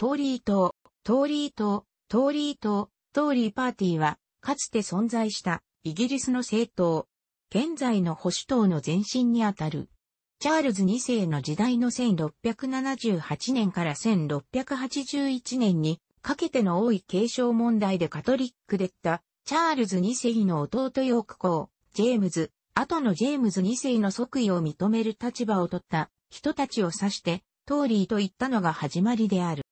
トーリー島、トーリー島、トーリー島、トーリーパーティーは、かつて存在したイギリスの政党、現在の保守党の前身にあたる。チャールズ2世の時代の1678年から1681年にかけての多い継承問題でカトリックでった、チャールズ2世の弟ヨーク公、ジェームズ、後のジェームズ2世の即位を認める立場を取った人たちを指して、トーリーと言ったのが始まりである。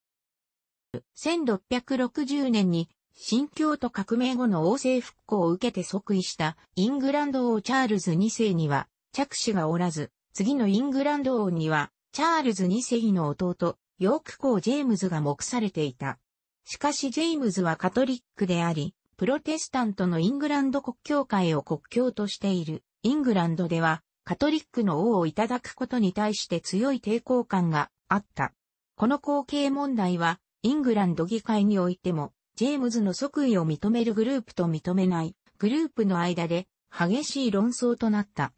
1660年に新京と革命後の王政復興を受けて即位したイングランド王チャールズ2世には着手がおらず、次のイングランド王にはチャールズ2世の弟、ヨーク公ジェームズが目されていた。しかしジェームズはカトリックであり、プロテスタントのイングランド国教会を国教としているイングランドではカトリックの王をいただくことに対して強い抵抗感があった。この後継問題はイングランド議会においても、ジェームズの即位を認めるグループと認めないグループの間で激しい論争となった。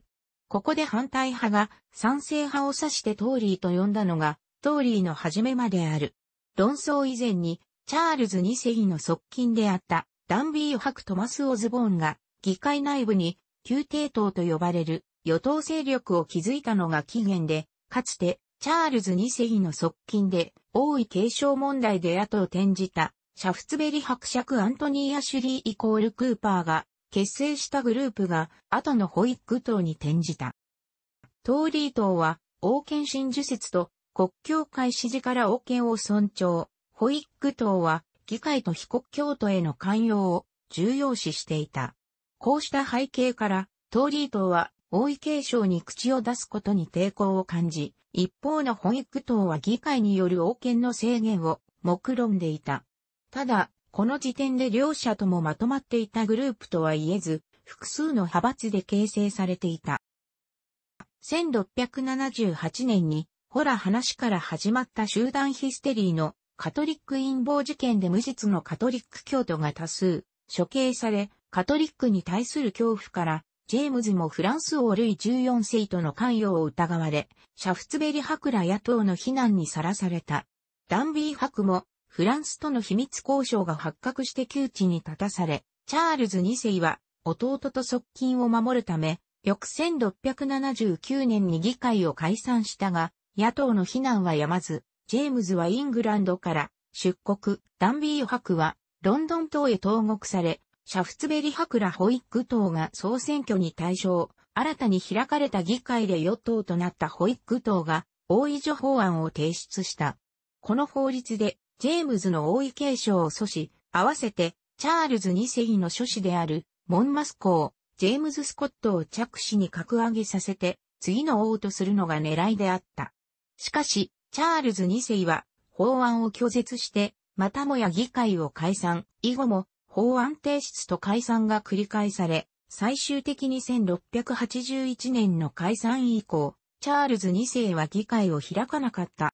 ここで反対派が賛成派を指してトーリーと呼んだのがトーリーの始めまである。論争以前にチャールズ2世の側近であったダンビーハク・トマス・オズボーンが議会内部に旧帝党と呼ばれる与党勢力を築いたのが起源で、かつてチャールズ2世の側近で王位継承問題で野党転じた、シャフツベリ伯爵アントニー・アシュリーイコール・クーパーが結成したグループが後のホイッグ党に転じた。トーリー党は、王権真珠説と国教会支持から王権を尊重、ホイッグ党は議会と被国教徒への関与を重要視していた。こうした背景から、トーリー党は王位継承に口を出すことに抵抗を感じ、一方の本育党は議会による王権の制限を目論んでいた。ただ、この時点で両者ともまとまっていたグループとは言えず、複数の派閥で形成されていた。1678年に、ほら話から始まった集団ヒステリーのカトリック陰謀事件で無実のカトリック教徒が多数処刑され、カトリックに対する恐怖からジェームズもフランス王類14世との関与を疑われ、シャフツベリ博ら野党の非難にさらされた。ダンビー博も、フランスとの秘密交渉が発覚して窮地に立たされ、チャールズ2世は、弟と側近を守るため、翌1679年に議会を解散したが、野党の非難はやまず、ジェームズはイングランドから出国、ダンビー博はロンドン島へ投獄され、シャフツベリハクラ・ホイック党が総選挙に対象、新たに開かれた議会で与党となったホイック党が、大位女法案を提出した。この法律で、ジェームズの王位継承を阻止、合わせて、チャールズ2世の諸子である、モンマス公、ジェームズ・スコットを着手に格上げさせて、次の王とするのが狙いであった。しかし、チャールズ2世は、法案を拒絶して、またもや議会を解散、以後も、法案提出と解散が繰り返され、最終的に1681年の解散以降、チャールズ2世は議会を開かなかった。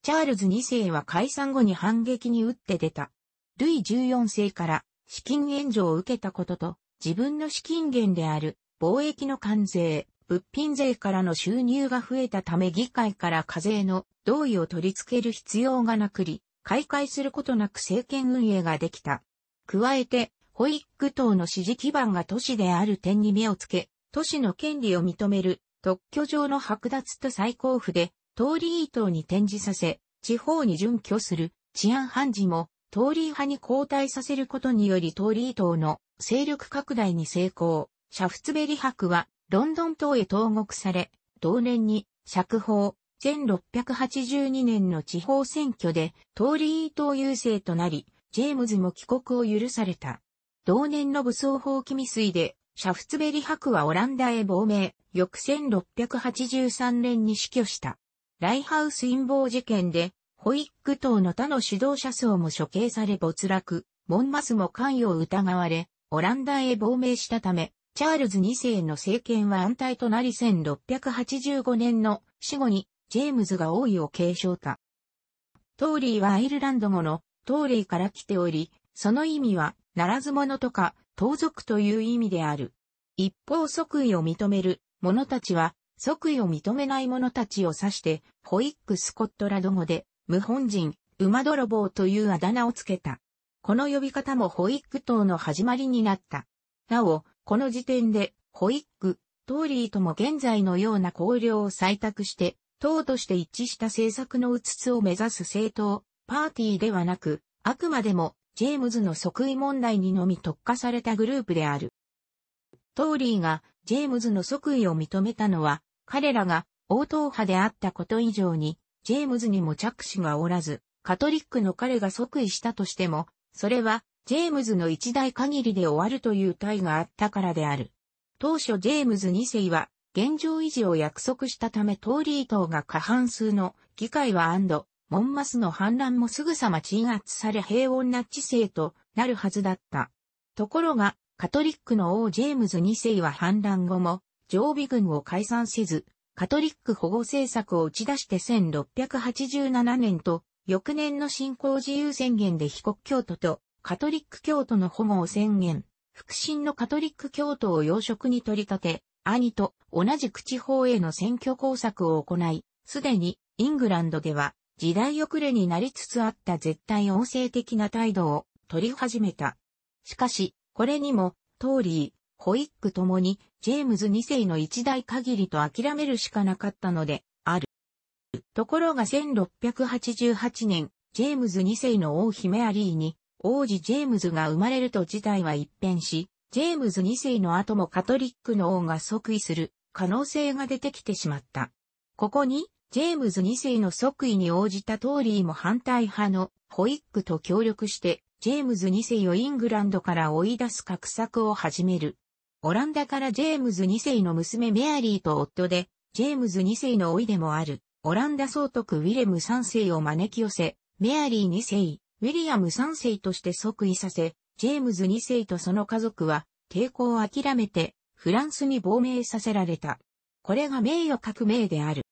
チャールズ2世は解散後に反撃に打って出た。ルイ14世から資金援助を受けたことと、自分の資金源である貿易の関税、物品税からの収入が増えたため議会から課税の同意を取り付ける必要がなくり、開会することなく政権運営ができた。加えて、ホイック等の支持基盤が都市である点に目をつけ、都市の権利を認める特許上の剥奪と再交付で、通り伊等に転じさせ、地方に準拠する治安判事も通り派に交代させることにより通り伊等の勢力拡大に成功。シャフツベリ博はロンドン島へ投獄され、同年に釈放、1682年の地方選挙で通り伊等優勢となり、ジェームズも帰国を許された。同年の武装蜂起未遂で、シャフツベリ博はオランダへ亡命、翌1683年に死去した。ライハウス陰謀事件で、ホイック党の他の指導者層も処刑され没落、モンマスも関与を疑われ、オランダへ亡命したため、チャールズ2世の政権は安泰となり1685年の死後にジェームズが王位を継承た。トーリーはアイルランド語のトーリーから来ており、その意味は、ならず者とか、盗賊という意味である。一方即位を認める者たちは、即位を認めない者たちを指して、ホイック・スコットラド語で、無本人、馬泥棒というあだ名をつけた。この呼び方もホイック党の始まりになった。なお、この時点で、ホイック、トーリーとも現在のような綱領を採択して、党として一致した政策のうつつを目指す政党、パーティーではなく、あくまでもジェームズの即位問題にのみ特化されたグループである。トーリーがジェームズの即位を認めたのは、彼らが応答派であったこと以上に、ジェームズにも着手がおらず、カトリックの彼が即位したとしても、それは、ジェームズの一代限りで終わるという体があったからである。当初ジェームズ2世は、現状維持を約束したためトーリー党が過半数の議会は安堵モンマスの反乱もすぐさま鎮圧され平穏な知性となるはずだった。ところが、カトリックの王ジェームズ2世は反乱後も、常備軍を解散せず、カトリック保護政策を打ち出して1687年と、翌年の信仰自由宣言で被告教徒とカトリック教徒の保護を宣言、腹心のカトリック教徒を養殖に取り立て、兄と同じく地方への選挙工作を行い、すでにイングランドでは時代遅れになりつつあった絶対王政的な態度を取り始めた。しかし、これにも、トーリー、ホイックともに、ジェームズ2世の一代限りと諦めるしかなかったので、ある。ところが1688年、ジェームズ2世の王姫アリーに、王子ジェームズが生まれると事態は一変し、ジェームズ2世の後もカトリックの王が即位する可能性が出てきてしまった。ここに、ジェームズ2世の即位に応じたトーリーも反対派のホイックと協力して、ジェームズ2世をイングランドから追い出す画策を始める。オランダからジェームズ2世の娘メアリーと夫で、ジェームズ2世の老いでもある、オランダ総督ウィレム3世を招き寄せ、メアリー2世、ウィリアム3世として即位させ、ジェームズ2世とその家族は、抵抗を諦めて、フランスに亡命させられた。これが名誉革命である。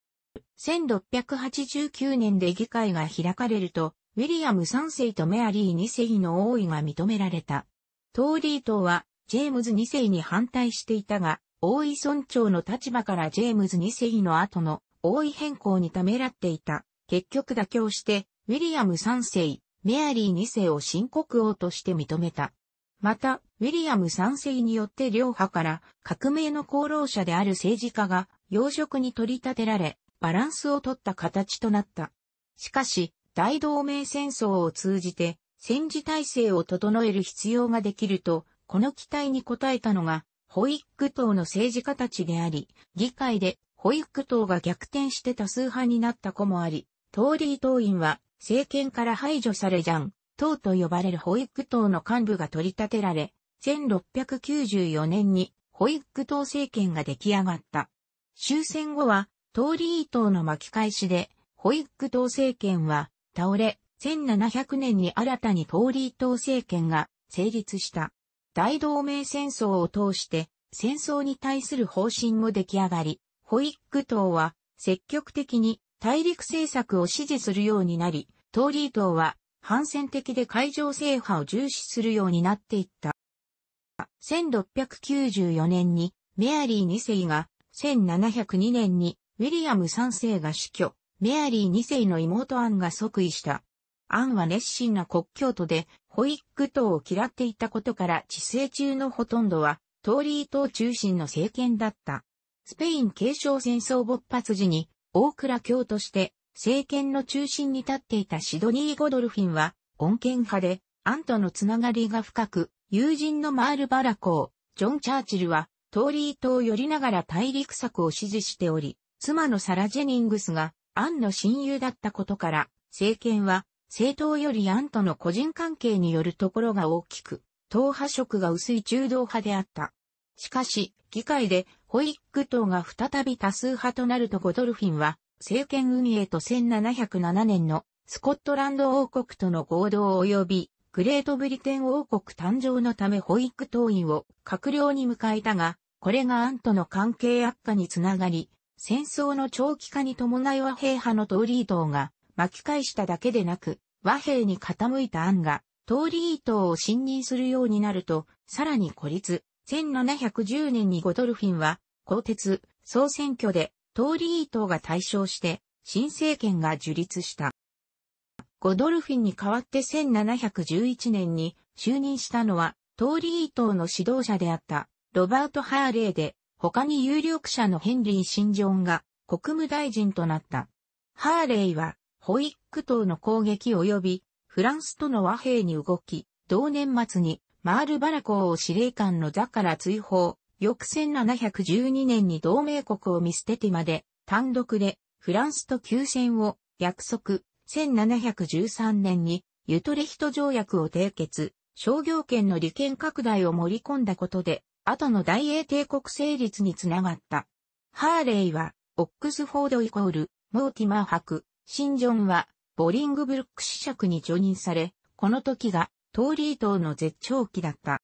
1689年で議会が開かれると、ウィリアム3世とメアリー2世の王位が認められた。トーリー党は、ジェームズ2世に反対していたが、王位村長の立場からジェームズ2世の後の王位変更にためらっていた。結局妥協して、ウィリアム3世、メアリー2世を新国王として認めた。また、ウィリアム3世によって両派から革命の功労者である政治家が養殖に取り立てられ、バランスをとった形となった。しかし、大同盟戦争を通じて戦時体制を整える必要ができると、この期待に応えたのが、保育党の政治家たちであり、議会で保育党が逆転して多数派になった子もあり、トーリー党員は政権から排除されじゃん、党と呼ばれる保育党の幹部が取り立てられ、1694年に保育党政権が出来上がった。終戦後はトーリー島の巻き返しで、ホイッグ党政権は倒れ、1700年に新たにトーリー党政権が成立した。大同盟戦争を通して戦争に対する方針も出来上がり、ホイッグ党は積極的に大陸政策を支持するようになり、トーリー党は反戦的で海上制覇を重視するようになっていった。1694年にメアリー2世が1702年にウィリアム3世が死去、メアリー2世の妹アンが即位した。アンは熱心な国教徒で、ホイッグ党を嫌っていたことから治世中のほとんどは、トーリー党中心の政権だった。スペイン継承戦争勃発時に、大倉教として政権の中心に立っていたシドニー・ゴドルフィンは、穏健派で、アンとのつながりが深く、友人のマール・バラコー、ジョン・チャーチルは、トーリー党を寄りながら大陸策を支持しており、妻のサラ・ジェニングスがアンの親友だったことから、政権は政党よりアンとの個人関係によるところが大きく、党派色が薄い中道派であった。しかし、議会でホイック党が再び多数派となるとゴドルフィンは、政権運営と1707年のスコットランド王国との合同及び、グレートブリテン王国誕生のためホイック党員を閣僚に迎えたが、これがアンとの関係悪化につながり、戦争の長期化に伴い和平派のトーリー党が巻き返しただけでなく、和平に傾いた案が、トーリー党を信任するようになると、さらに孤立。1710年にゴドルフィンは、公鉄、総選挙で、トーリー党が対象して、新政権が樹立した。ゴドルフィンに代わって1711年に就任したのは、トーリー党の指導者であった、ロバート・ハーレーで、他に有力者のヘンリー・シンジョンが国務大臣となった。ハーレイは、ホイック島の攻撃及び、フランスとの和平に動き、同年末に、マールバラコを司令官の座から追放、翌1712年に同盟国を見捨ててまで、単独で、フランスと休戦を、約束、1713年に、ユトレヒト条約を締結、商業権の利権拡大を盛り込んだことで、後の大英帝国成立につながった。ハーレイは、オックスフォードイコール、モーティマー博、シンジョンは、ボリングブルック子爵に除任され、この時が、トーリー島の絶頂期だった。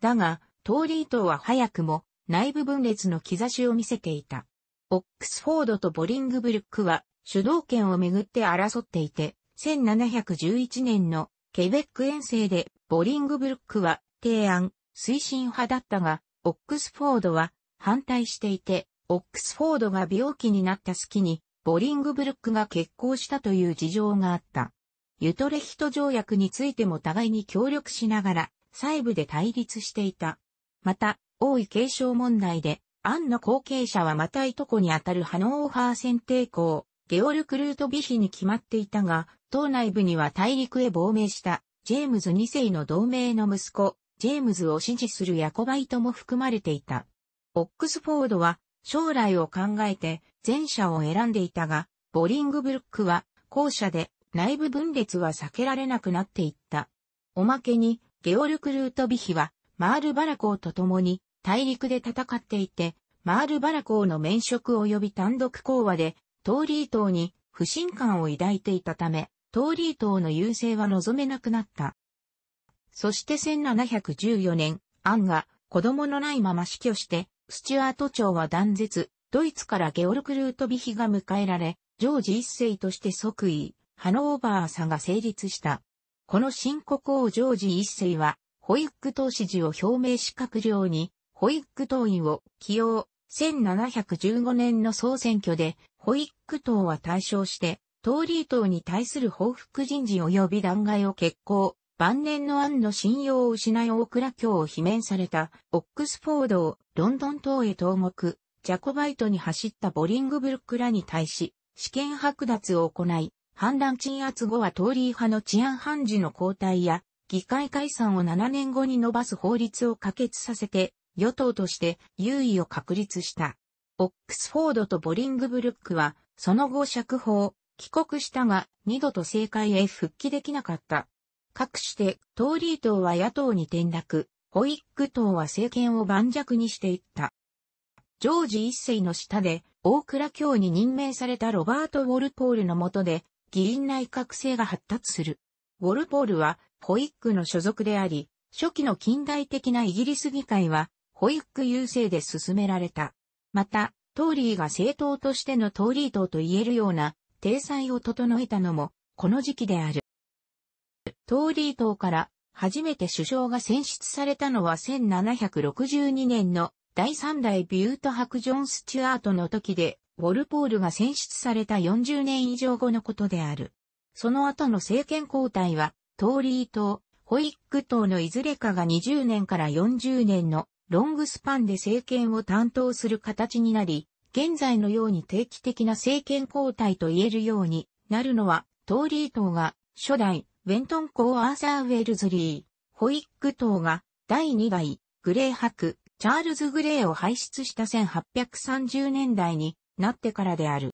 だが、トーリー島は早くも、内部分裂の兆しを見せていた。オックスフォードとボリングブルックは、主導権をめぐって争っていて、1711年のケベック遠征でボリングブルックは提案、推進派だったが、オックスフォードは反対していて、オックスフォードが病気になった隙に、ボリングブルックが決行したという事情があった。ユトレヒト条約についても互いに協力しながら、細部で対立していた。また、王位継承問題で、アンの後継者はまたいとこにあたるハノーァー選定校、ゲオルク・ルート・ビヒに決まっていたが、党内部には大陸へ亡命した、ジェームズ2世の同盟の息子、ジェームズを支持するヤコバイトも含まれていた。オックスフォードは将来を考えて前者を選んでいたが、ボリングブルックは後者で内部分裂は避けられなくなっていった。おまけに、ゲオルク・ルートビヒは、マール・バラコーと共に大陸で戦っていて、マール・バラコーの免職及び単独講話で、トーリー島に不信感を抱いていたため、トーリー島の優勢は望めなくなった。そして1714年、アンが子供のないまま死去して、スチュアート朝は断絶、ドイツからゲオルク・ルートビヒが迎えられ、ジョージ一世として即位、ハノーバー差が成立した。この新国王ジョージ一世は、ホイック党支持を表明し閣僚に、ホイック党員を起用、1715年の総選挙で、ホイック党は対象して、トーリー党に対する報復人事及び弾劾を決行、晩年の案の信用を失い大倉卿を罷免された、オックスフォードをロンドン島へ投獄、ジャコバイトに走ったボリングブルックらに対し、試験剥奪を行い、反乱鎮圧後はトーリー派の治安判事の交代や、議会解散を7年後に伸ばす法律を可決させて、与党として優位を確立した。オックスフォードとボリングブルックは、その後釈放、帰国したが、二度と政界へ復帰できなかった。かくして、トーリー党は野党に転落、ホイック党は政権を盤石にしていった。ジョージ一世の下で、大倉卿に任命されたロバート・ウォルポールの下で、議員内閣制が発達する。ウォルポールは、ホイックの所属であり、初期の近代的なイギリス議会は、ホイック優勢で進められた。また、トーリーが政党としてのトーリー党と言えるような、体裁を整えたのも、この時期である。トーリー島から初めて首相が選出されたのは1762年の第3代ビュート白ジョン・スチュアートの時で、ウォルポールが選出された40年以上後のことである。その後の政権交代は、トーリー島、ホイック島のいずれかが20年から40年のロングスパンで政権を担当する形になり、現在のように定期的な政権交代と言えるようになるのは、トーリー島が初代ベントン校アーサー・ウェルズリー、ホイック等が第2代グレー伯、チャールズ・グレーを輩出した1830年代になってからである。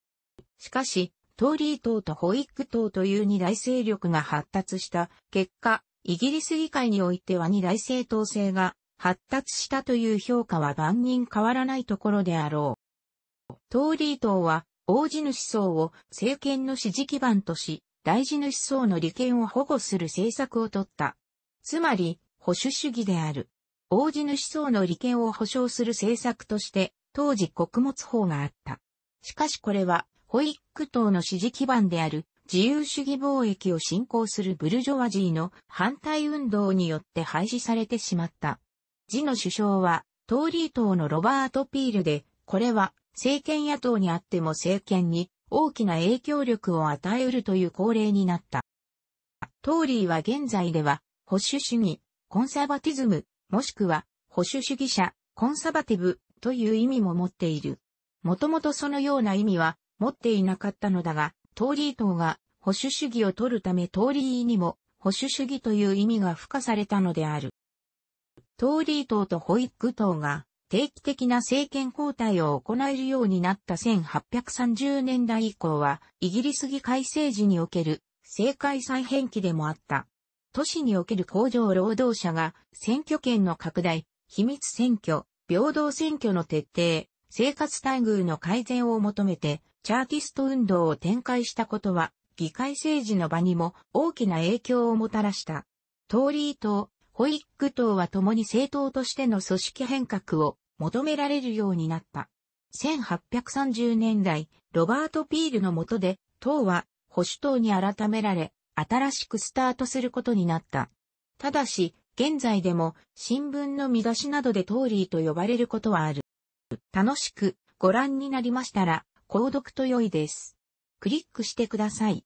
しかし、トーリー党とホイック党という二大勢力が発達した結果、イギリス議会においては二大政党制が発達したという評価は万人変わらないところであろう。トーリー党は、王子主層を政権の支持基盤とし、大事主層の利権を保護する政策をとった。つまり、保守主義である。大地主層の利権を保障する政策として、当時穀物法があった。しかしこれは、ホイック党の支持基盤である自由主義貿易を進行するブルジョワジーの反対運動によって廃止されてしまった。次の首相は、トーリー党のロバート・ピールで、これは政権野党にあっても政権に大きな影響力を与えうるという恒例になった。トーリーは現在では、保守主義、コンサバティズム、もしくは、保守主義者、コンサバティブという意味も持っている。もともとそのような意味は持っていなかったのだが、トーリー党が保守主義を取るためトーリーにも保守主義という意味が付加されたのである。トーリー党とホイッグ党が定期的な政権交代を行えるようになった1830年代以降は、イギリス議会政治における政界再編期でもあった。都市における工場労働者が選挙権の拡大、秘密選挙、平等選挙の徹底、生活待遇の改善を求めて、チャーティスト運動を展開したことは、議会政治の場にも大きな影響をもたらした。トーリー党、ホイック党は共に政党としての組織変革を求められるようになった。1830年代、ロバート・ピールの下で、党は保守党に改められ、新しくスタートすることになった。ただし、現在でも新聞の見出しなどでトーリーと呼ばれることはある。楽しくご覧になりましたら、購読と良いです。クリックしてください。